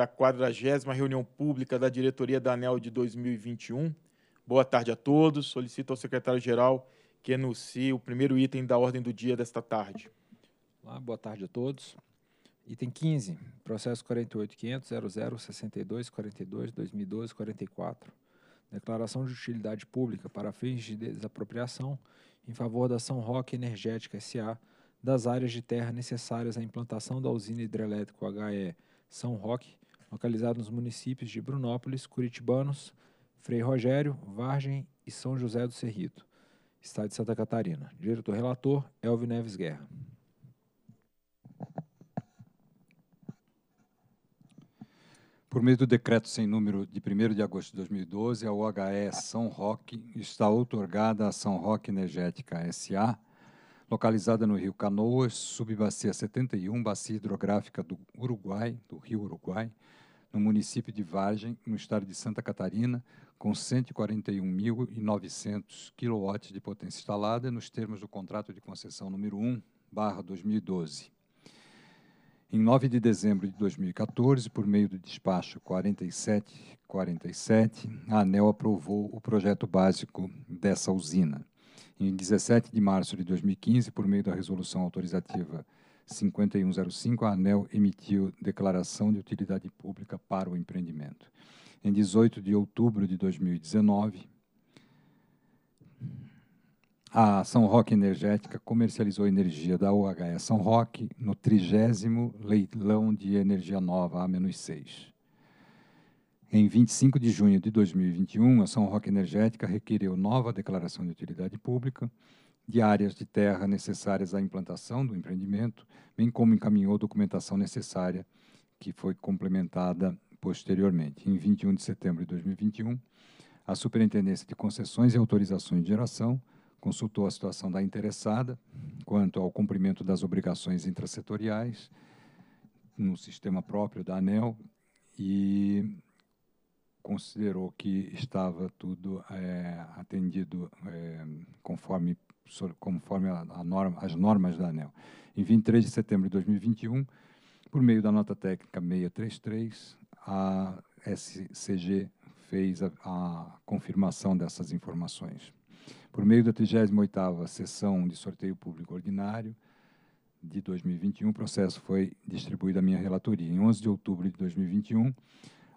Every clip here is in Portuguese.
da 40 reunião pública da diretoria da ANEL de 2021. Boa tarde a todos. Solicito ao secretário-geral que enuncie o primeiro item da ordem do dia desta tarde. Olá, boa tarde a todos. Item 15, processo 48.500.00.62.42.2012.44, declaração de utilidade pública para fins de desapropriação em favor da São Roque Energética S.A. das áreas de terra necessárias à implantação da usina hidrelétrica HE São Roque localizado nos municípios de Brunópolis, Curitibanos, Frei Rogério, Vargem e São José do Cerrito, Estado de Santa Catarina. Diretor relator, Elvio Neves Guerra. Por meio do decreto sem número de 1 de agosto de 2012, a OHE São Roque está outorgada à São Roque Energética SA, localizada no Rio Canoas, subbacia 71, bacia hidrográfica do Uruguai, do Rio Uruguai, no município de Vargem, no estado de Santa Catarina, com 141.900 kW de potência instalada, nos termos do contrato de concessão número 1, barra 2012. Em 9 de dezembro de 2014, por meio do despacho 4747, a ANEL aprovou o projeto básico dessa usina. Em 17 de março de 2015, por meio da resolução autorizativa 5105, a ANEL emitiu declaração de utilidade pública para o empreendimento. Em 18 de outubro de 2019, a São Roque Energética comercializou energia da UHE São Roque no trigésimo leilão de energia nova A-6. Em 25 de junho de 2021, a São Roque Energética requereu nova declaração de utilidade pública de áreas de terra necessárias à implantação do empreendimento, bem como encaminhou documentação necessária, que foi complementada posteriormente. Em 21 de setembro de 2021, a Superintendência de Concessões e Autorizações de Geração consultou a situação da interessada quanto ao cumprimento das obrigações intrasetoriais no sistema próprio da ANEL e considerou que estava tudo é, atendido é, conforme conforme a, a norma, as normas da ANEL. Em 23 de setembro de 2021, por meio da nota técnica 633, a SCG fez a, a confirmação dessas informações. Por meio da 38ª sessão de sorteio público ordinário de 2021, o processo foi distribuído à minha relatoria em 11 de outubro de 2021,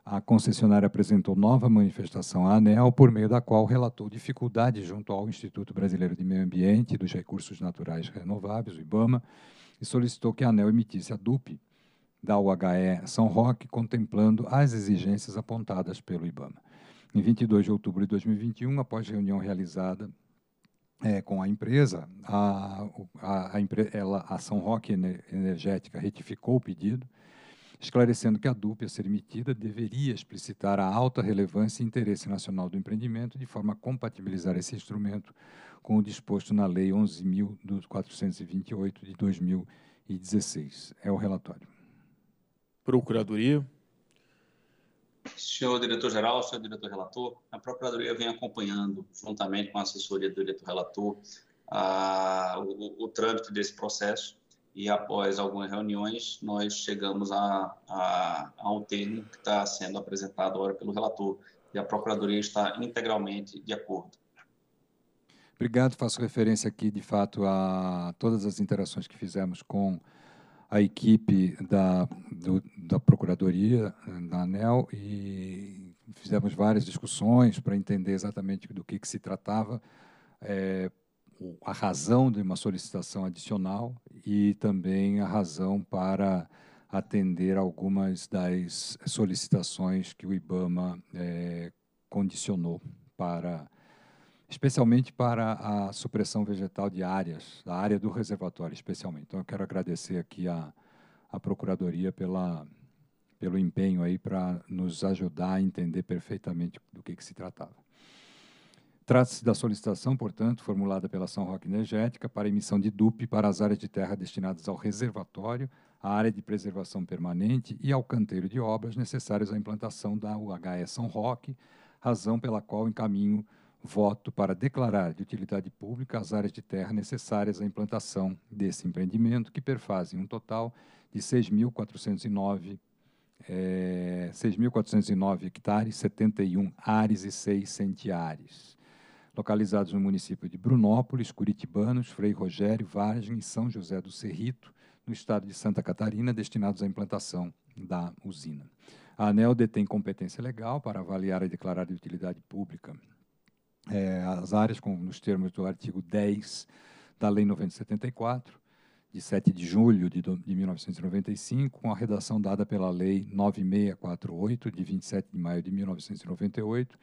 a concessionária apresentou nova manifestação à ANEL, por meio da qual relatou dificuldades junto ao Instituto Brasileiro de Meio Ambiente e dos Recursos Naturais Renováveis, o IBAMA, e solicitou que a ANEL emitisse a DUP da UHE São Roque, contemplando as exigências apontadas pelo IBAMA. Em 22 de outubro de 2021, após reunião realizada é, com a empresa, a, a, a, ela, a São Roque Energética retificou o pedido esclarecendo que a dupla a ser emitida, deveria explicitar a alta relevância e interesse nacional do empreendimento de forma a compatibilizar esse instrumento com o disposto na Lei 11.428 de 2016. É o relatório. Procuradoria. Senhor diretor-geral, senhor diretor-relator, a Procuradoria vem acompanhando, juntamente com a assessoria do diretor-relator, o, o, o trâmite desse processo e após algumas reuniões nós chegamos a, a, a um termo que está sendo apresentado agora pelo relator e a Procuradoria está integralmente de acordo. Obrigado, faço referência aqui de fato a todas as interações que fizemos com a equipe da, do, da Procuradoria, da ANEL, e fizemos várias discussões para entender exatamente do que, que se tratava, é, a razão de uma solicitação adicional e também a razão para atender algumas das solicitações que o IBAMA é, condicionou para, especialmente para a supressão vegetal de áreas, da área do reservatório, especialmente. Então, eu quero agradecer aqui a, a Procuradoria pela, pelo empenho aí para nos ajudar a entender perfeitamente do que, que se tratava. Trata-se da solicitação, portanto, formulada pela São Roque Energética para emissão de DUP para as áreas de terra destinadas ao reservatório, à área de preservação permanente e ao canteiro de obras necessários à implantação da UHE São Roque, razão pela qual encaminho voto para declarar de utilidade pública as áreas de terra necessárias à implantação desse empreendimento, que perfazem um total de 6.409 é, 6.409 hectares, 71 ares e 6 centiares localizados no município de Brunópolis, Curitibanos, Frei Rogério, Vargem e São José do Cerrito, no estado de Santa Catarina, destinados à implantação da usina. A ANEL detém competência legal para avaliar e declarar de utilidade pública é, as áreas com, nos termos do artigo 10 da Lei 974, de 7 de julho de, de 1995, com a redação dada pela Lei 9648, de 27 de maio de 1998,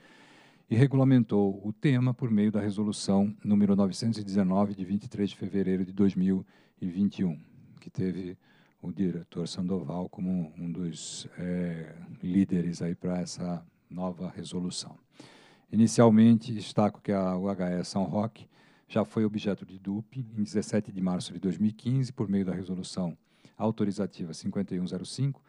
e regulamentou o tema por meio da resolução número 919 de 23 de fevereiro de 2021, que teve o diretor Sandoval como um dos é, líderes aí para essa nova resolução. Inicialmente, destaco que a UHE São Roque já foi objeto de DUP em 17 de março de 2015 por meio da resolução autorizativa 5105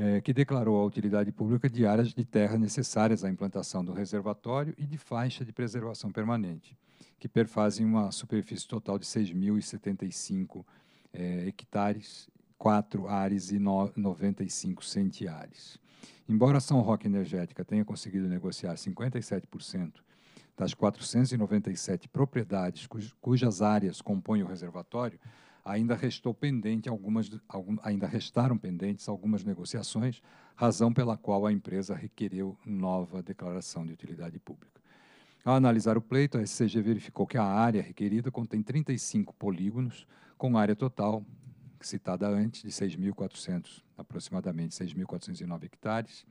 é, que declarou a utilidade pública de áreas de terra necessárias à implantação do reservatório e de faixa de preservação permanente, que perfazem uma superfície total de 6.075 é, hectares, 4 ares e no, 95 centiares. Embora a São Roque Energética tenha conseguido negociar 57% das 497 propriedades cujas áreas compõem o reservatório, ainda restou pendente algumas, algum, ainda restaram pendentes algumas negociações, razão pela qual a empresa requereu nova declaração de utilidade pública. Ao analisar o pleito, a SCG verificou que a área requerida contém 35 polígonos, com área total, citada antes, de 6.400, aproximadamente 6.409 hectares,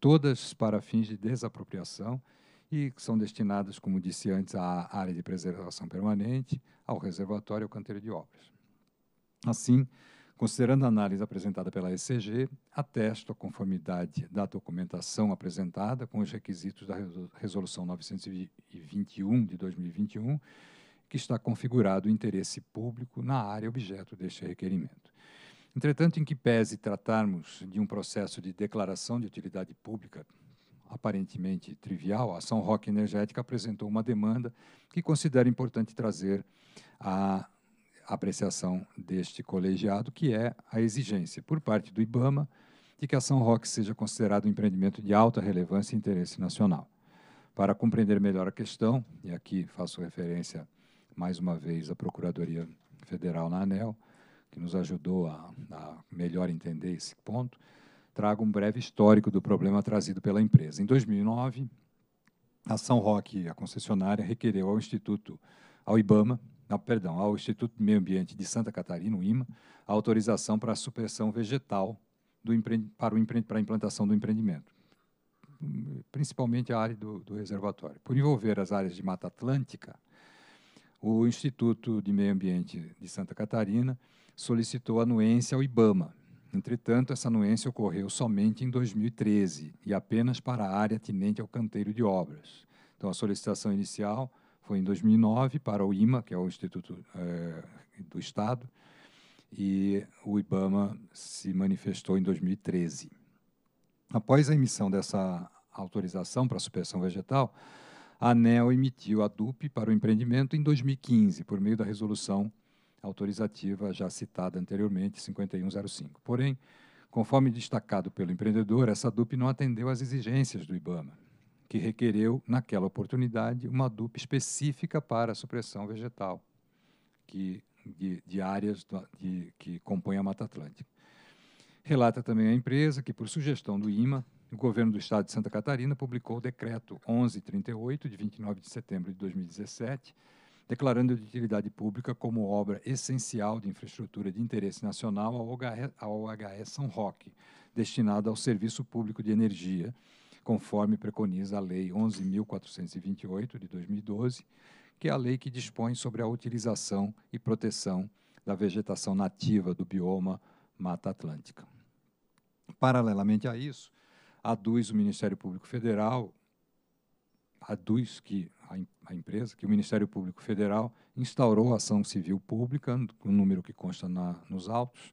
todas para fins de desapropriação e que são destinadas, como disse antes, à área de preservação permanente, ao reservatório e ao canteiro de obras. Assim, considerando a análise apresentada pela ECG, atesto a conformidade da documentação apresentada com os requisitos da Resolução 921 de 2021, que está configurado o interesse público na área objeto deste requerimento. Entretanto, em que pese tratarmos de um processo de declaração de utilidade pública aparentemente trivial, a Ação Rock Energética apresentou uma demanda que considera importante trazer a apreciação deste colegiado, que é a exigência, por parte do IBAMA, de que a São Roque seja considerado um empreendimento de alta relevância e interesse nacional. Para compreender melhor a questão, e aqui faço referência mais uma vez à Procuradoria Federal na ANEL, que nos ajudou a, a melhor entender esse ponto, trago um breve histórico do problema trazido pela empresa. Em 2009, a São Roque, a concessionária, requereu ao Instituto, ao IBAMA, ao perdão, ao Instituto de Meio Ambiente de Santa Catarina, o IMA, a autorização para a supressão vegetal do para, o para a implantação do empreendimento, principalmente a área do, do reservatório. Por envolver as áreas de Mata Atlântica, o Instituto de Meio Ambiente de Santa Catarina solicitou anuência ao IBAMA. Entretanto, essa anuência ocorreu somente em 2013 e apenas para a área atinente ao canteiro de obras. Então, a solicitação inicial foi em 2009 para o IMA, que é o Instituto é, do Estado, e o IBAMA se manifestou em 2013. Após a emissão dessa autorização para a supressão vegetal, a ANEL emitiu a DUP para o empreendimento em 2015, por meio da resolução autorizativa já citada anteriormente, 5105. Porém, conforme destacado pelo empreendedor, essa DUP não atendeu às exigências do IBAMA que requereu, naquela oportunidade, uma DUP específica para a supressão vegetal que, de, de áreas do, de, que compõem a Mata Atlântica. Relata também a empresa que, por sugestão do IMA, o governo do estado de Santa Catarina publicou o decreto 1138, de 29 de setembro de 2017, declarando de utilidade pública como obra essencial de infraestrutura de interesse nacional ao a OHE São Roque, destinada ao Serviço Público de Energia, conforme preconiza a Lei 11.428 de 2012, que é a lei que dispõe sobre a utilização e proteção da vegetação nativa do bioma Mata Atlântica. Paralelamente a isso, aduz o Ministério Público Federal, aduz que a, empresa, que o Ministério Público Federal instaurou ação civil pública, o número que consta na, nos autos,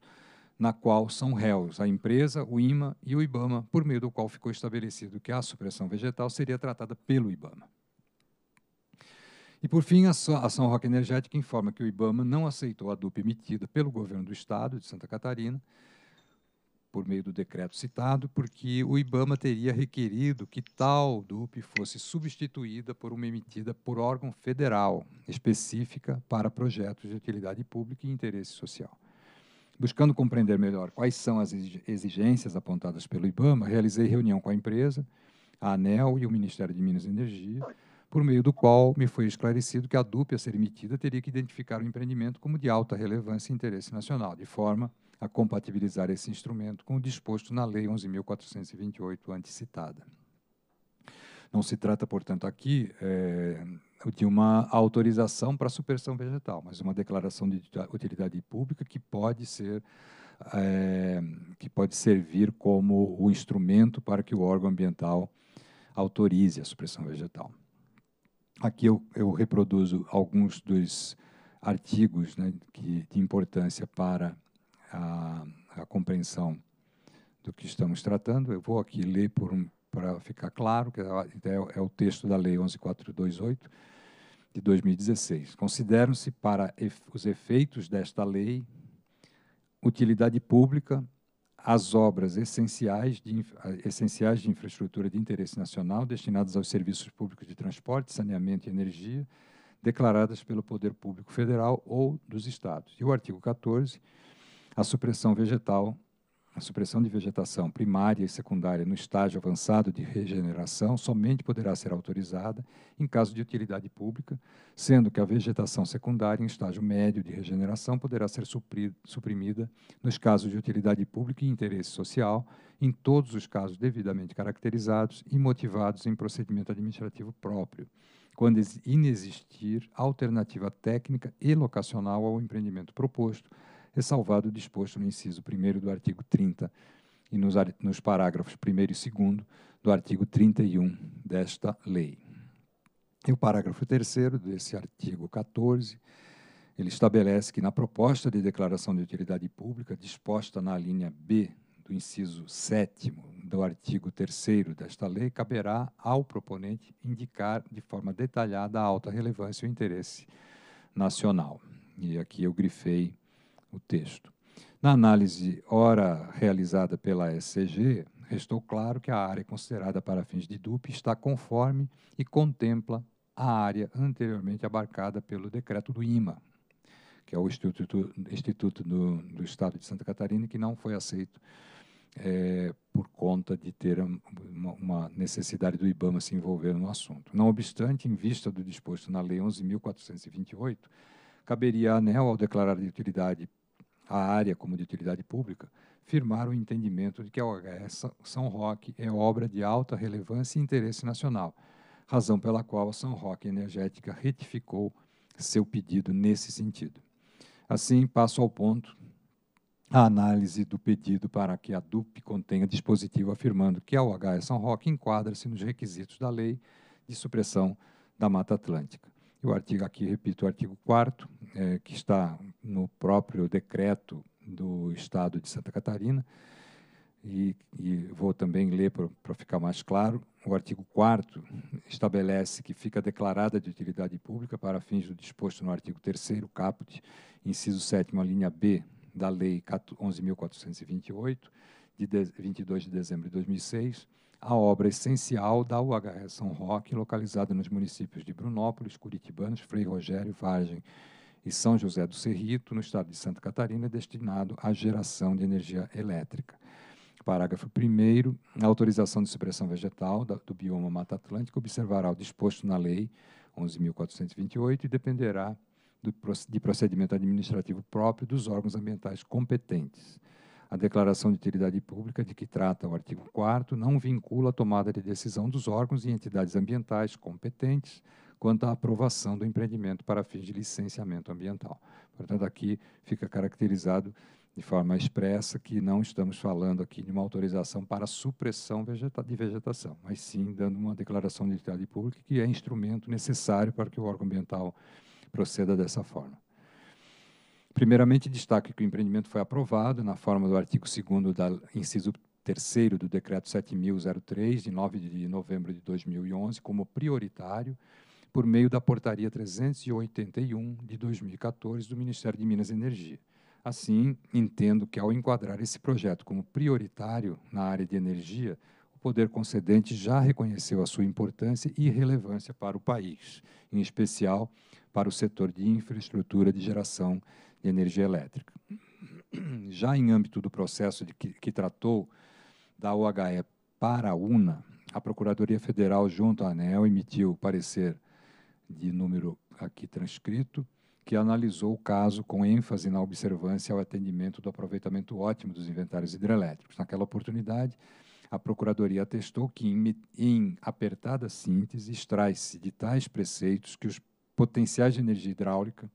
na qual são réus a empresa, o IMA e o IBAMA, por meio do qual ficou estabelecido que a supressão vegetal seria tratada pelo IBAMA. E, por fim, a Ação Roca Energética informa que o IBAMA não aceitou a DUP emitida pelo governo do Estado de Santa Catarina, por meio do decreto citado, porque o IBAMA teria requerido que tal DUP fosse substituída por uma emitida por órgão federal específica para projetos de utilidade pública e interesse social. Buscando compreender melhor quais são as exigências apontadas pelo IBAMA, realizei reunião com a empresa, a ANEL e o Ministério de Minas e Energia, por meio do qual me foi esclarecido que a DUP a ser emitida teria que identificar o empreendimento como de alta relevância e interesse nacional, de forma a compatibilizar esse instrumento com o disposto na Lei 11.428, antecitada. Não se trata, portanto, aqui é, de uma autorização para supressão vegetal, mas uma declaração de utilidade pública que pode ser é, que pode servir como o instrumento para que o órgão ambiental autorize a supressão vegetal. Aqui eu, eu reproduzo alguns dos artigos né, que, de importância para a, a, compreensão do que estamos tratando. Eu vou aqui ler um, para ficar claro, que é, é, é o texto da Lei 11428, de 2016. Consideram-se, para os efeitos desta lei, utilidade pública as obras essenciais de, essenciais de infraestrutura de interesse nacional destinadas aos serviços públicos de transporte, saneamento e energia, declaradas pelo Poder Público Federal ou dos Estados. E o artigo 14, a supressão vegetal a supressão de vegetação primária e secundária no estágio avançado de regeneração somente poderá ser autorizada em caso de utilidade pública, sendo que a vegetação secundária em estágio médio de regeneração poderá ser suprimida nos casos de utilidade pública e interesse social, em todos os casos devidamente caracterizados e motivados em procedimento administrativo próprio, quando inexistir alternativa técnica e locacional ao empreendimento proposto ressalvado o disposto no inciso 1 do artigo 30 e nos, nos parágrafos 1 e 2 do artigo 31 desta lei. E o parágrafo 3 desse artigo 14, ele estabelece que na proposta de declaração de utilidade pública disposta na linha B do inciso 7 do artigo 3 desta lei, caberá ao proponente indicar de forma detalhada a alta relevância e o interesse nacional. E aqui eu grifei o texto. Na análise ora realizada pela SCG, restou claro que a área é considerada para fins de DUP está conforme e contempla a área anteriormente abarcada pelo decreto do IMA, que é o Instituto, Instituto do, do Estado de Santa Catarina, que não foi aceito é, por conta de ter uma, uma, necessidade do IBAMA se envolver no assunto. Não obstante, em vista do disposto na Lei 11.428, caberia a ANEL, ao declarar de utilidade a área como de utilidade pública, firmar o entendimento de que a OHS São Roque é obra de alta relevância e interesse nacional, razão pela qual a São Roque Energética retificou seu pedido nesse sentido. Assim, passo ao ponto a análise do pedido para que a DUP contenha dispositivo afirmando que a OHS São Roque enquadra-se nos requisitos da lei de supressão da Mata Atlântica o artigo aqui, repito, o artigo 4 é, que está no próprio decreto do Estado de Santa Catarina, e, e vou também ler para ficar mais claro, o artigo 4 estabelece que fica declarada de utilidade pública para fins do disposto no artigo 3 caput, inciso 7 linha B da Lei 11.428, de 22 de dezembro de 2006, a obra essencial da UHR São Roque, localizada nos municípios de Brunópolis, Curitibanos, Frei Rogério, Vargem e São José do Cerrito, no estado de Santa Catarina, destinado à geração de energia elétrica. Parágrafo 1. A autorização de supressão vegetal do bioma Mata Atlântica observará o disposto na Lei 11.428 e dependerá de procedimento administrativo próprio dos órgãos ambientais competentes. A declaração de utilidade pública de que trata o artigo 4 não vincula a tomada de decisão dos órgãos e entidades ambientais competentes quanto à aprovação do empreendimento para fins de licenciamento ambiental. Portanto, aqui fica caracterizado de forma expressa que não estamos falando aqui de uma autorização para supressão vegeta de vegetação, mas sim dando uma declaração de utilidade pública que é instrumento necessário para que o órgão ambiental proceda dessa forma. Primeiramente, destaque que o empreendimento foi aprovado na forma do artigo 2 da inciso 3 do decreto 7003 de 9 de novembro de 2011 como prioritário por meio da portaria 381 de 2014 do Ministério de Minas e Energia. Assim, entendo que ao enquadrar esse projeto como prioritário na área de energia, o poder concedente já reconheceu a sua importância e relevância para o país, em especial para o setor de infraestrutura de geração de energia elétrica. Já em âmbito do processo que, que tratou da OHE para a UNA, a Procuradoria Federal, junto à ANEL, emitiu parecer de número aqui transcrito, que analisou o caso com ênfase na observância ao atendimento do aproveitamento ótimo dos inventários hidrelétricos. Naquela oportunidade, a Procuradoria atestou que, em, em apertada síntese, extrai-se de tais preceitos que os potenciais de energia hidráulica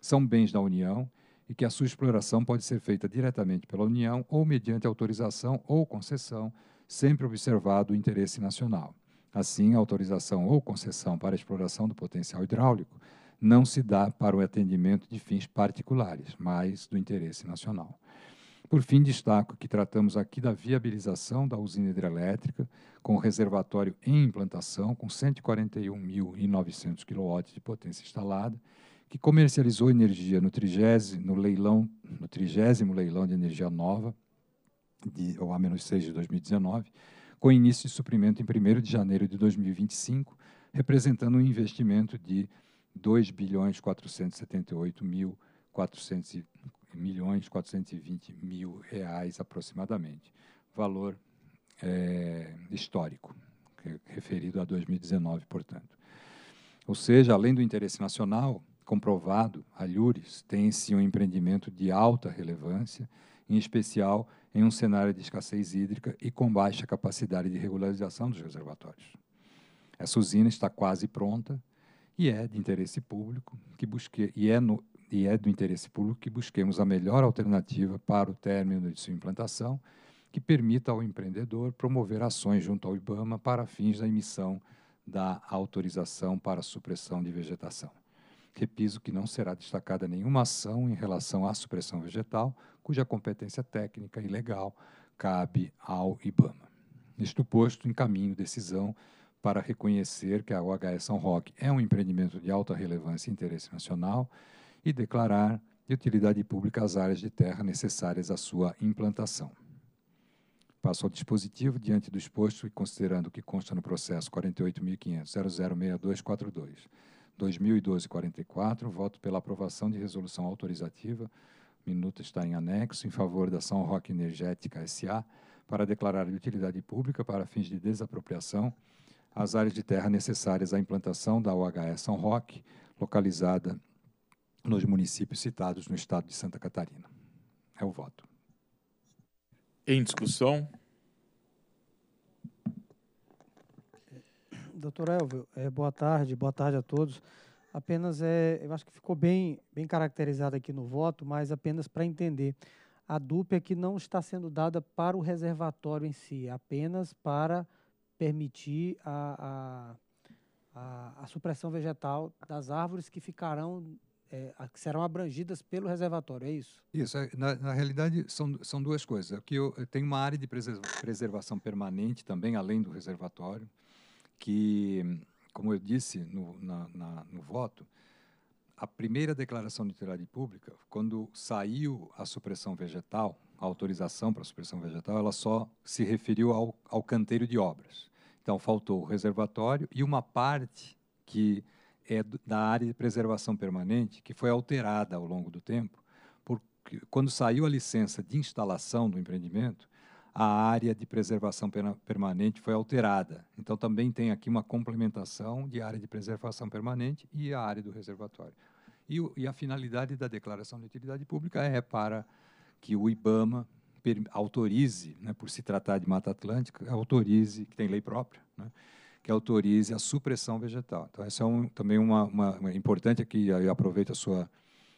são bens da União e que a sua exploração pode ser feita diretamente pela União ou mediante autorização ou concessão, sempre observado o interesse nacional. Assim, a autorização ou concessão para a exploração do potencial hidráulico não se dá para o atendimento de fins particulares, mas do interesse nacional. Por fim, destaco que tratamos aqui da viabilização da usina hidrelétrica, com reservatório em implantação, com 141.900 kW de potência instalada, que comercializou energia no, trigésimo, no leilão, no trigésimo leilão de energia nova, de, ou A-6 de 2019, com início de suprimento em 1 de janeiro de 2025, representando um investimento de 2 bilhões 478 mil 400 milhões 420 mil reais aproximadamente, valor é, histórico é referido a 2019, portanto. Ou seja, além do interesse nacional, comprovado, Lures tem-se um empreendimento de alta relevância, em especial em um cenário de escassez hídrica e com baixa capacidade de regularização dos reservatórios. Essa usina está quase pronta e é de interesse público que busque, e, é no, e é do interesse público que busquemos a melhor alternativa para o término de sua implantação, que permita ao empreendedor promover ações junto ao IBAMA para fins da emissão da autorização para supressão de vegetação. Repiso que não será destacada nenhuma ação em relação à supressão vegetal, cuja competência técnica e legal cabe ao IBAMA. Neste posto, encaminho decisão para reconhecer que a OHS São Roque é um empreendimento de alta relevância e interesse nacional e declarar de utilidade pública as áreas de terra necessárias à sua implantação. Passo ao dispositivo diante do exposto e considerando o que consta no processo 48.500.006242. 2012-44, voto pela aprovação de resolução autorizativa, minuto está em anexo, em favor da São Roque Energética S.A., para declarar de utilidade pública para fins de desapropriação as áreas de terra necessárias à implantação da UHE São Roque, localizada nos municípios citados no estado de Santa Catarina. É o voto. Em discussão? Doutor Elvio, é, boa tarde, boa tarde a todos. Apenas, é, eu acho que ficou bem, bem caracterizado aqui no voto, mas apenas para entender. A dupla é que não está sendo dada para o reservatório em si, apenas para permitir a, a, a, a supressão vegetal das árvores que ficarão é, que serão abrangidas pelo reservatório, é isso? Isso, é, na, na realidade são, são duas coisas. É que eu, eu tenho uma área de preservação permanente também, além do reservatório, que, como eu disse no, na, na, no voto, a primeira declaração de utilidade pública, quando saiu a supressão vegetal, a autorização para a supressão vegetal, ela só se referiu ao, ao canteiro de obras. Então, faltou o reservatório e uma parte que é da área de preservação permanente, que foi alterada ao longo do tempo, porque quando saiu a licença de instalação do empreendimento, a área de preservação permanente foi alterada. Então, também tem aqui uma complementação de área de preservação permanente e a área do reservatório. E, e a finalidade da declaração de utilidade pública é para que o IBAMA autorize, né, por se tratar de Mata Atlântica, autorize, que tem lei própria, né, que autorize a supressão vegetal. Então, essa é um, também uma, uma, uma importante aqui, eu aproveito a sua,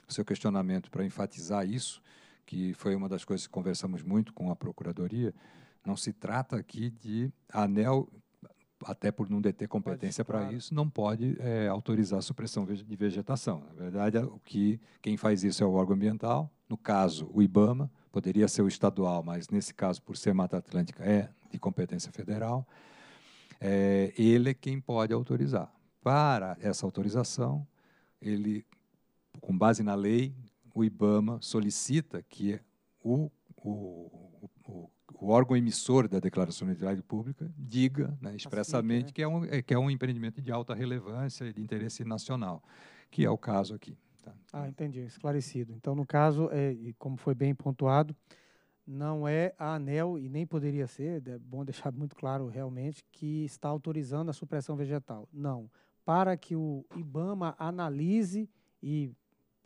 o seu questionamento para enfatizar isso, que foi uma das coisas que conversamos muito com a Procuradoria, não se trata aqui de ANEL, até por não deter competência para isso, não pode é, autorizar a supressão de vegetação. Na verdade, é, o que, quem faz isso é o órgão ambiental, no caso, o IBAMA, poderia ser o estadual, mas nesse caso, por ser Mata Atlântica, é de competência federal. É, ele é quem pode autorizar. Para essa autorização, ele, com base na lei, o IBAMA solicita que o, o, o, o órgão emissor da declaração de utilidade pública diga né, expressamente né? que, é um, é, que é um empreendimento de alta relevância e de interesse nacional, que é o caso aqui. Tá? Ah, entendi, esclarecido. Então, no caso, é, como foi bem pontuado, não é a ANEL, e nem poderia ser, é bom deixar muito claro realmente, que está autorizando a supressão vegetal. Não. Para que o IBAMA analise e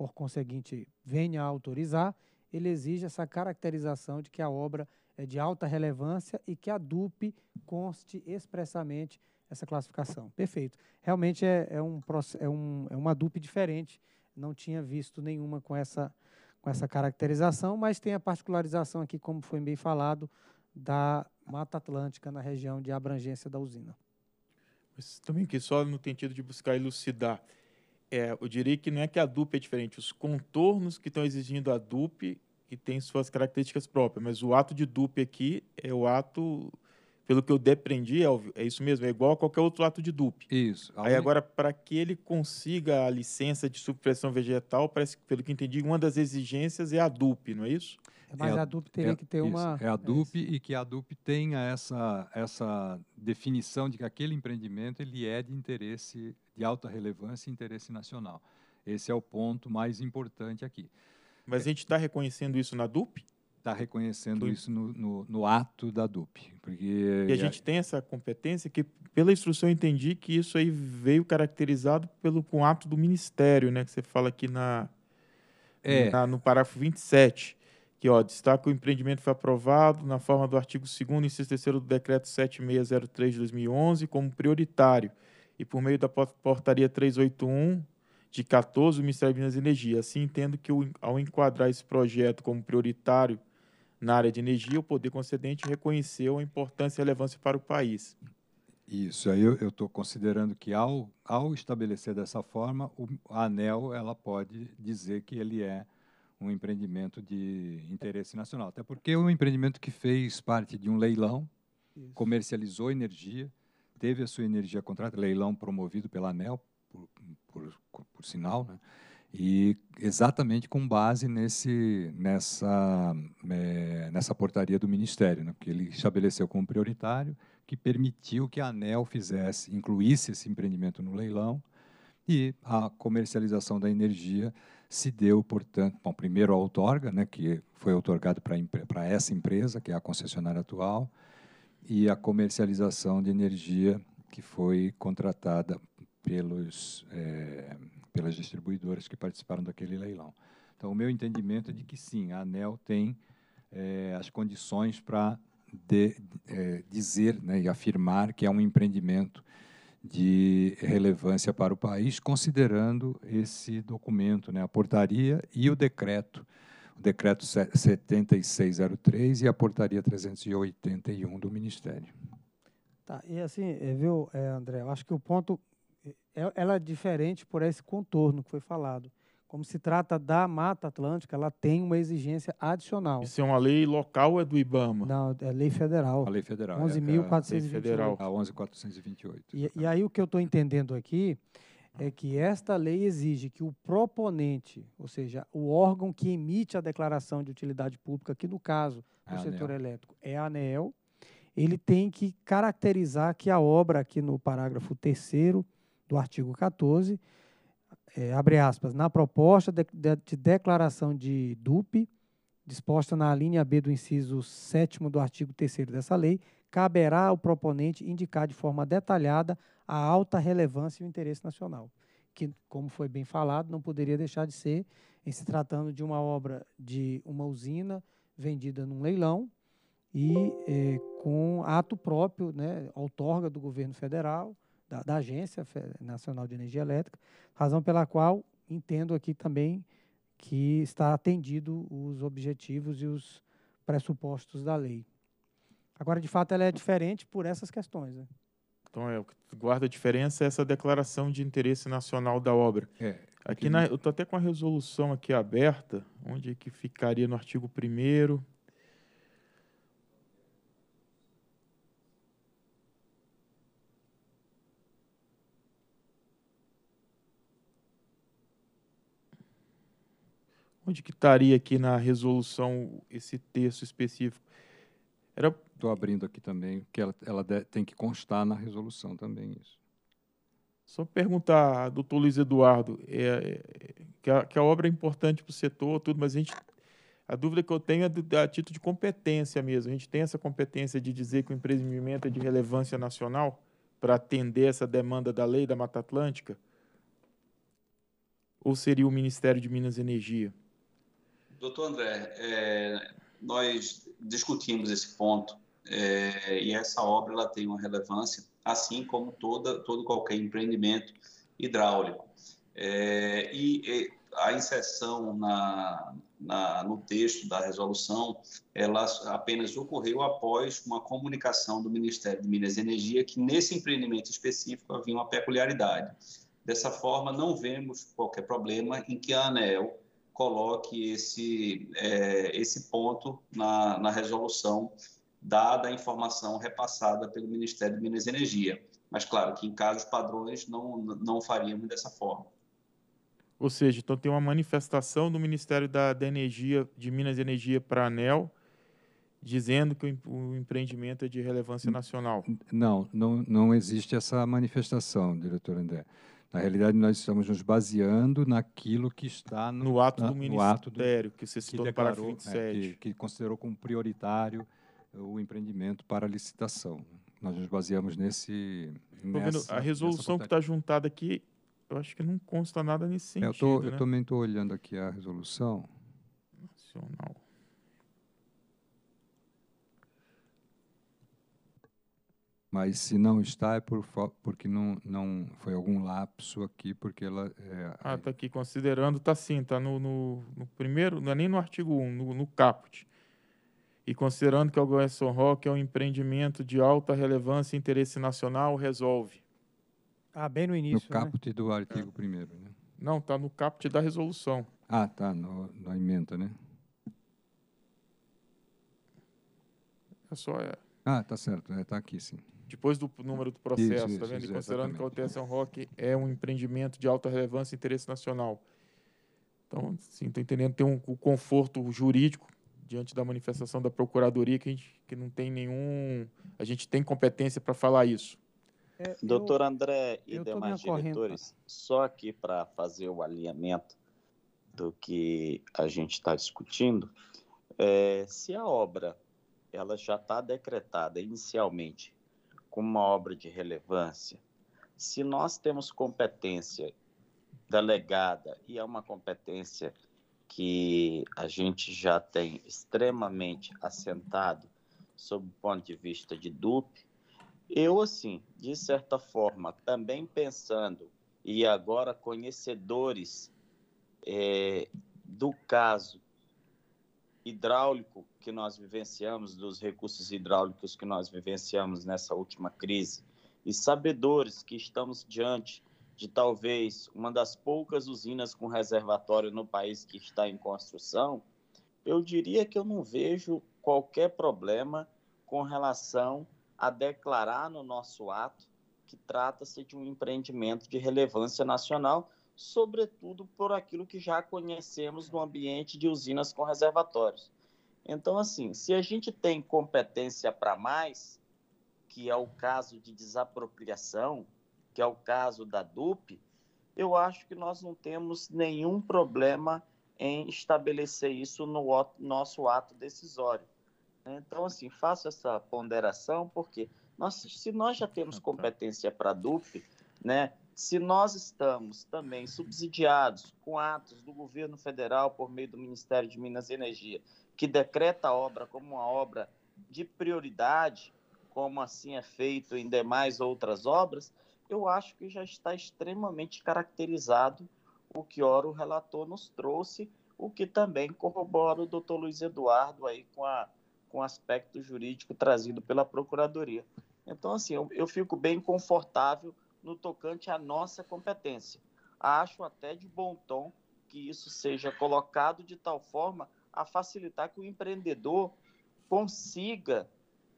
por conseguinte, venha a autorizar, ele exige essa caracterização de que a obra é de alta relevância e que a DUP conste expressamente essa classificação. Perfeito. Realmente é, é, um, é, um, é uma DUP diferente, não tinha visto nenhuma com essa, com essa caracterização, mas tem a particularização aqui, como foi bem falado, da Mata Atlântica na região de abrangência da usina. Mas também que só no sentido de buscar elucidar é, eu diria que não é que a DUP é diferente, os contornos que estão exigindo a DUP e tem suas características próprias, mas o ato de DUP aqui é o ato, pelo que eu deprendi, é, é isso mesmo, é igual a qualquer outro ato de DUP. Isso. Aí agora, para que ele consiga a licença de supressão vegetal, parece que, pelo que entendi, uma das exigências é a DUP, não é isso? É Mas é, a DUP teria é, que ter isso, uma. É a é DUP e que a DUP tenha essa, essa definição de que aquele empreendimento ele é de interesse de alta relevância e interesse nacional. Esse é o ponto mais importante aqui. Mas a gente está reconhecendo isso na DUP? Está reconhecendo que... isso no, no, no, ato da DUP. Porque... E a gente tem essa competência que, pela instrução, eu entendi que isso aí veio caracterizado pelo, com o ato do Ministério, né? que você fala aqui na, é. na, no parágrafo 27 que ó, destaca o empreendimento foi aprovado na forma do artigo 2º, inciso 3 do Decreto 7603 de 2011 como prioritário e por meio da portaria 381 de 14 do Ministério de Minas e Energia. Assim, entendo que ao enquadrar esse projeto como prioritário na área de energia, o poder concedente reconheceu a importância e relevância para o país. Isso, aí eu estou considerando que ao, ao estabelecer dessa forma, o, a ANEL ela pode dizer que ele é um empreendimento de interesse nacional. Até porque é um empreendimento que fez parte de um leilão, Isso. comercializou energia, teve a sua energia contratada, leilão promovido pela ANEL, por, por, por sinal, né? e exatamente com base nesse, nessa, é, nessa portaria do Ministério, né? ele estabeleceu como prioritário, que permitiu que a ANEL fizesse, incluísse esse empreendimento no leilão, e a comercialização da energia se deu, portanto, bom, primeiro a outorga, né, que foi outorgado para essa empresa, que é a concessionária atual, e a comercialização de energia que foi contratada pelos, é, pelas distribuidoras que participaram daquele leilão. Então, o meu entendimento é de que sim, a ANEL tem é, as condições para é, dizer né, e afirmar que é um empreendimento de relevância para o país, considerando esse documento, né, a portaria e o decreto, o decreto 7603 e a portaria 381 do Ministério. Tá, e assim, é, viu, é, André, eu acho que o ponto, é, ela é diferente por esse contorno que foi falado como se trata da Mata Atlântica, ela tem uma exigência adicional. Isso é uma lei local ou é do IBAMA? Não, é lei federal. A lei federal. 11.428. É, é a federal. A 11.428. E, e aí o que eu estou entendendo aqui é que esta lei exige que o proponente, ou seja, o órgão que emite a declaração de utilidade pública, que no caso é do é setor ANEL. elétrico é a ANEEL, ele tem que caracterizar que a obra, aqui no parágrafo 3 do artigo 14, é, abre aspas, na proposta de, de, de declaração de DUP, disposta na linha B do inciso 7 do artigo 3 dessa lei, caberá ao proponente indicar de forma detalhada a alta relevância e o interesse nacional, que, como foi bem falado, não poderia deixar de ser, em se tratando de uma obra de uma usina vendida num leilão e é, com ato próprio, né, outorga do governo federal, da, da Agência Nacional de Energia Elétrica, razão pela qual entendo aqui também que está atendido os objetivos e os pressupostos da lei. Agora, de fato, ela é diferente por essas questões. Né? Então, é, o que guarda diferença é essa declaração de interesse nacional da obra. É, aqui na, eu estou até com a resolução aqui aberta, onde é que ficaria no artigo 1 Onde que estaria aqui na resolução esse texto específico? Era Estou abrindo aqui também, que ela, ela tem que constar na resolução também isso. Só perguntar, doutor Luiz Eduardo, é, é, que, a, que, a, obra é importante para o setor, tudo, mas a gente. A dúvida que eu tenho é do, a título de competência mesmo. A gente tem essa competência de dizer que o empreendimento é de relevância nacional para atender essa demanda da lei da Mata Atlântica? Ou seria o Ministério de Minas e Energia? Doutor André, é, nós discutimos esse ponto é, e essa obra ela tem uma relevância, assim como toda, todo qualquer empreendimento hidráulico. É, e, e, a inserção na, na, no texto da resolução, ela apenas ocorreu após uma comunicação do Ministério de Minas e Energia que nesse empreendimento específico havia uma peculiaridade. Dessa forma, não vemos qualquer problema em que a ANEL coloque esse, é, esse ponto na, na resolução, dada a informação repassada pelo Ministério de Minas e Energia. Mas, claro, que em casos padrões não, não faríamos dessa forma. Ou seja, então tem uma manifestação do Ministério da, da Energia, de Minas e Energia para a ANEL, dizendo que o empreendimento é de relevância nacional. Não, não, não existe essa manifestação, diretor André. Na realidade, nós estamos nos baseando naquilo que está no, no ato na, do Ministério, do, que você citou no parágrafo 27. É, né, que, que considerou como prioritário o empreendimento para licitação. Nós nos baseamos nesse. Nessa, vendo, a resolução que está juntada aqui, eu acho que não consta nada nesse é, sentido. Eu, né? tô, né? eu também estou olhando aqui a resolução. Nacional. mas se não está é por porque não não foi algum lapso aqui porque ela é, ah é tá aqui considerando tá sim tá no, no, no primeiro não é nem no artigo 1, no, no caput e considerando que o Goerson Rock é um empreendimento de alta relevância e interesse nacional resolve ah bem no início no né? caput né? do artigo é. primeiro né? não tá no caput da resolução ah tá no, na emenda né é só é ah tá certo está é, aqui sim depois do número do processo, isso, tá vendo? E considerando que a UTS São Roque é um empreendimento de alta relevância e interesse nacional. Então, sim, estou entendendo, tem um, um, conforto jurídico diante da manifestação da Procuradoria que a gente que não tem nenhum... A gente tem competência para falar isso. É, Doutor eu, André e demais diretores, só aqui para fazer o alinhamento do que a gente está discutindo, é, se a obra ela já está decretada inicialmente com uma obra de relevância, se nós temos competência delegada e é uma competência que a gente já tem extremamente assentado sob o ponto de vista de DUP, eu, assim, de certa forma, também pensando e agora conhecedores é, do caso hidráulico que nós vivenciamos, dos recursos hidráulicos que nós vivenciamos nessa última crise, e sabedores que estamos diante de talvez uma das poucas usinas com reservatório no país que está em construção, eu diria que eu não vejo qualquer problema com relação a declarar no nosso ato que trata-se de um empreendimento de relevância nacional, sobretudo por aquilo que já conhecemos no ambiente de usinas com reservatórios. Então, assim, se a gente tem competência para mais, que é o caso de desapropriação, que é o caso da DUP, eu acho que nós não temos nenhum problema em estabelecer isso no nosso ato decisório. Né? Então, assim, faço essa ponderação, porque nós, se nós já temos competência para a DUP, né, se nós estamos também subsidiados com atos do governo federal por meio do Ministério de Minas e Energia, que decreta a obra como uma obra de prioridade, como assim é feito em demais outras obras, eu acho que já está extremamente caracterizado o que ora o relator nos trouxe, o que também corrobora o doutor Luiz Eduardo aí com, a, com o aspecto jurídico trazido pela Procuradoria. Então, assim, eu, eu fico bem confortável no tocante à nossa competência. Acho até de bom tom que isso seja colocado de tal forma a facilitar que o empreendedor consiga,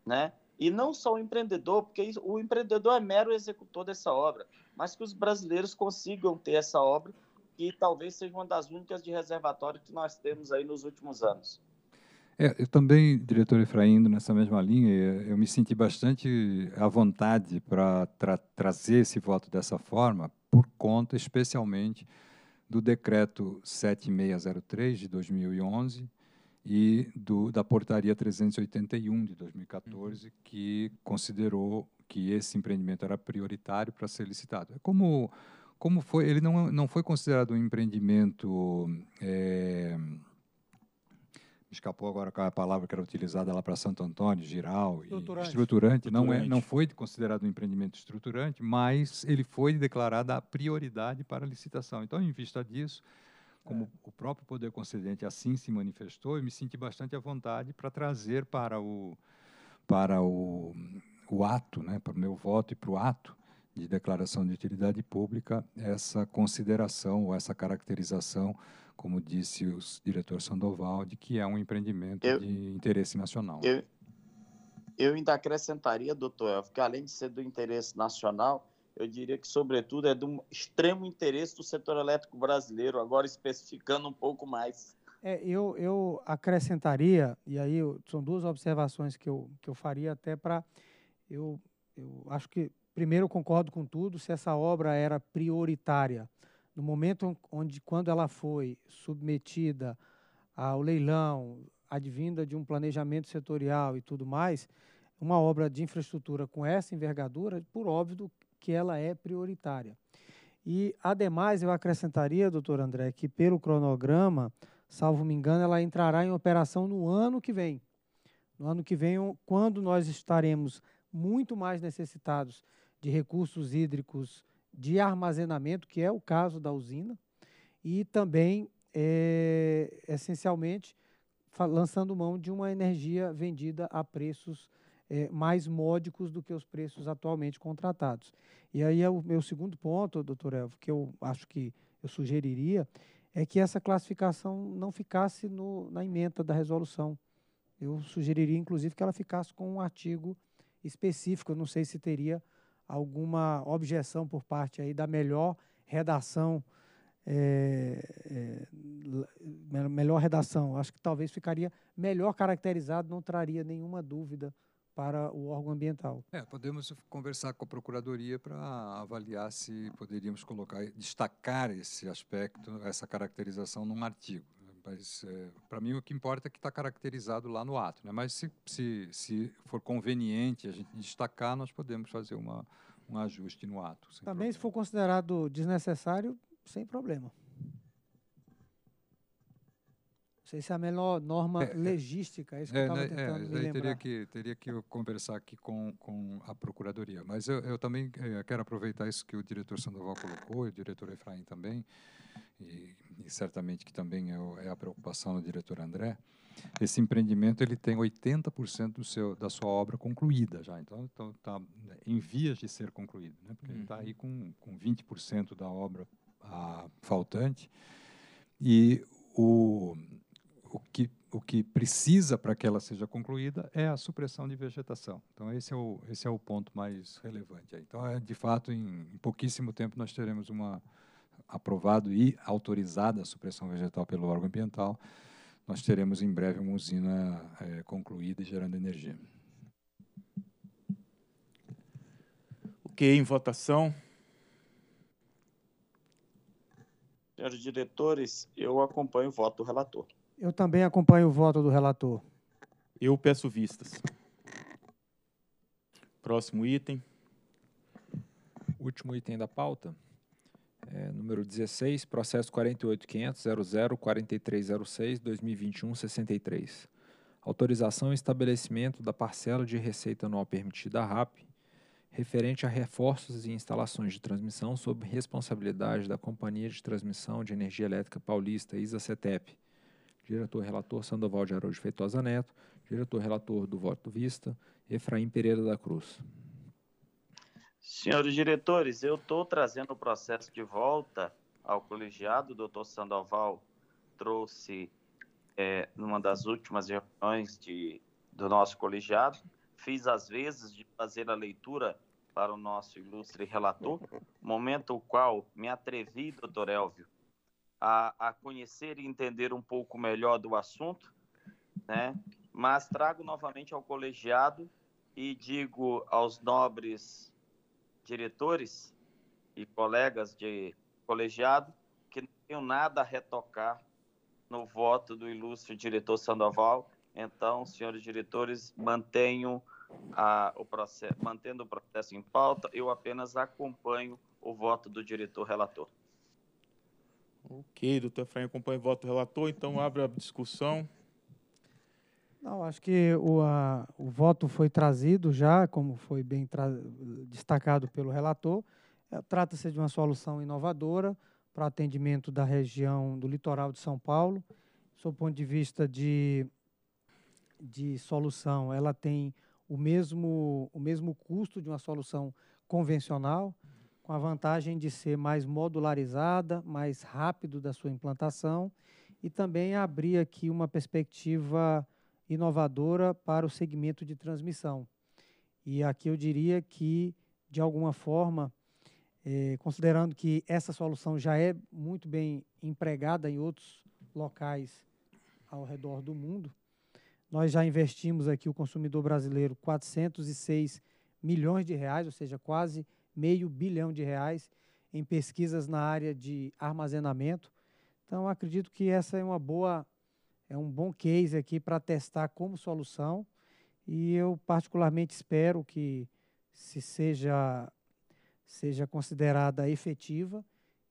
né? E não só o empreendedor, porque o empreendedor é mero executor dessa obra, mas que os brasileiros consigam ter essa obra, que talvez seja uma das únicas de reservatório que nós temos aí nos últimos anos. É, eu também, diretor Efraim, nessa mesma linha, eh, eu me senti bastante à vontade para tra trazer esse voto dessa forma, por conta especialmente do decreto 7603 de 2011 e do, da portaria 381 de 2014, uhum. que considerou que esse empreendimento era prioritário para ser licitado. É como, como foi, ele não, não foi considerado um empreendimento. É, escapou agora qual é a palavra que era utilizada lá para Santo Antônio, giral e estruturante. estruturante. Não, é, não foi considerado um empreendimento estruturante, mas ele foi declarado a prioridade para a licitação. Então, em vista disso, como é. o próprio Poder Concedente assim se manifestou, eu me senti bastante à vontade para trazer para o, para o, o ato, né, para o meu voto e para o ato de declaração de utilidade pública, essa consideração ou essa caracterização como disse o diretor Sandoval, de que é um empreendimento eu, de interesse nacional. Eu, eu ainda acrescentaria, doutor Elf, que além de ser do interesse nacional, eu diria que, sobretudo, é do extremo interesse do setor elétrico brasileiro, agora especificando um pouco mais. É, eu, eu acrescentaria, e aí são duas observações que eu, que eu faria até para. Eu, eu acho que, primeiro, eu concordo com tudo, se essa obra era prioritária no momento onde, quando ela foi submetida ao leilão, advinda de um planejamento setorial e tudo mais, uma obra de infraestrutura com essa envergadura, por óbvio que ela é prioritária. E, ademais, eu acrescentaria, doutor André, que pelo cronograma, salvo me engano, ela entrará em operação no ano que vem. No ano que vem, quando nós estaremos muito mais necessitados de recursos hídricos de armazenamento, que é o caso da usina, e também, é, essencialmente, lançando mão de uma energia vendida a preços é, mais módicos do que os preços atualmente contratados. E aí é o meu segundo ponto, doutor Elvo, que eu acho que eu sugeriria, é que essa classificação não ficasse no, na emenda da resolução. Eu sugeriria, inclusive, que ela ficasse com um artigo específico. Eu não sei se teria alguma objeção por parte aí da melhor redação, é, é, melhor redação, acho que talvez ficaria melhor caracterizado, não traria nenhuma dúvida para o órgão ambiental. É, podemos conversar com a Procuradoria para avaliar se poderíamos colocar, destacar esse aspecto, essa caracterização num artigo. Né? mas é, para mim o que importa é que está caracterizado lá no ato. Né? Mas se, se, se for conveniente a gente destacar, nós podemos fazer uma, um ajuste no ato. Também, problema. se for considerado desnecessário, sem problema. Não sei se é a melhor norma é, é. legística, é isso que é, eu estava né, tentando é, me lembrar. Teria que, teria que conversar aqui com, com a Procuradoria. Mas eu, eu também é, quero aproveitar isso que o diretor Sandoval colocou, e o diretor Efraim também, e e certamente que também é, é a preocupação do diretor André, esse empreendimento ele tem 80% do seu, da sua obra concluída já, então está então, em vias de ser concluído, né? porque tá uhum. está aí com, com 20% da obra a, faltante. E o, o, que, o que precisa para que ela seja concluída é a supressão de vegetação. Então, esse é o, esse é o ponto mais relevante. Aí. Então, é, de fato, em, em pouquíssimo tempo, nós teremos uma, aprovado e autorizada a supressão vegetal pelo órgão ambiental, nós teremos em breve uma usina é, concluída e gerando energia. Ok, em votação. Senhores diretores, eu acompanho o voto do relator. Eu também acompanho o voto do relator. Eu peço vistas. Próximo item. Último item da pauta é, número 16, processo 48.500.00.4306.2021.63. Autorização e estabelecimento da parcela de receita anual permitida à RAP, referente a reforços e instalações de transmissão sob responsabilidade da Companhia de Transmissão de Energia Elétrica Paulista, ISA-CETEP. Diretor-relator Sandoval de Araújo Feitosa Neto, diretor-relator do Voto Vista, Efraim Pereira da Cruz. Senhores diretores, eu estou trazendo o processo de volta ao colegiado. O doutor Sandoval trouxe, é, numa das últimas reuniões de, do nosso colegiado, fiz as vezes de fazer a leitura para o nosso ilustre relator, momento o qual me atrevi, doutor Elvio, a, a conhecer e entender um pouco melhor do assunto, né? mas trago novamente ao colegiado e digo aos nobres diretores e colegas de colegiado que não tenho nada a retocar no voto do ilustre diretor Sandoval. Então, senhores diretores, mantenho a, o processo, mantendo o processo em pauta, eu apenas acompanho o voto do diretor relator. Ok, doutor Efraim, acompanha o voto do relator, então abre a discussão. Não, acho que o, a, o voto foi trazido já, como foi bem destacado pelo relator. É, Trata-se de uma solução inovadora para atendimento da região do litoral de São Paulo. Do ponto de vista de, de solução, ela tem o mesmo, o mesmo custo de uma solução convencional, com a vantagem de ser mais modularizada, mais rápido da sua implantação e também abrir aqui uma perspectiva inovadora para o segmento de transmissão. E aqui eu diria que, de alguma forma, eh, considerando que essa solução já é muito bem empregada em outros locais ao redor do mundo, nós já investimos aqui o consumidor brasileiro 406 milhões de reais, ou seja, quase meio bilhão de reais em pesquisas na área de armazenamento. Então, acredito que essa é uma boa é um bom case aqui para testar como solução e eu particularmente espero que se seja seja considerada efetiva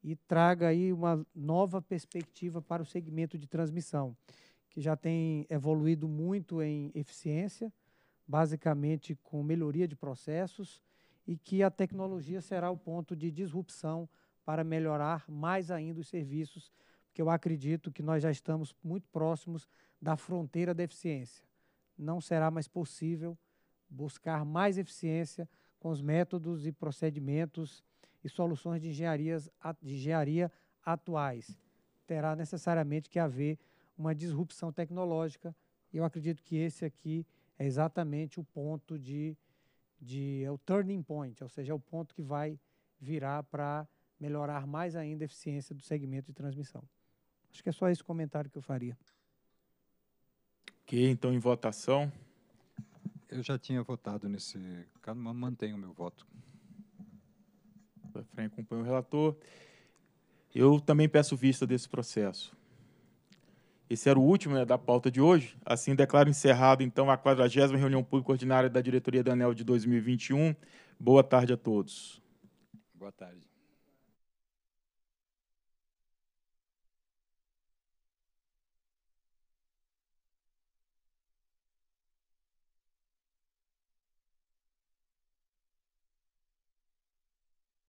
e traga aí uma nova perspectiva para o segmento de transmissão, que já tem evoluído muito em eficiência, basicamente com melhoria de processos e que a tecnologia será o ponto de disrupção para melhorar mais ainda os serviços porque eu acredito que nós já estamos muito próximos da fronteira da eficiência. Não será mais possível buscar mais eficiência com os métodos e procedimentos e soluções de, engenharias, de engenharia atuais. Terá necessariamente que haver uma disrupção tecnológica, e eu acredito que esse aqui é exatamente o ponto de, de é o turning point, ou seja, é o ponto que vai virar para melhorar mais ainda a eficiência do segmento de transmissão. Acho que é só esse comentário que eu faria. Ok, então em votação. Eu já tinha votado nesse caso, mas mantenho o meu voto. Frei acompanha o relator. Eu também peço vista desse processo. Esse era o último né, da pauta de hoje. Assim, declaro encerrado, então, a 40 reunião pública ordinária da diretoria da ANEL de 2021. Boa tarde a todos. Boa tarde.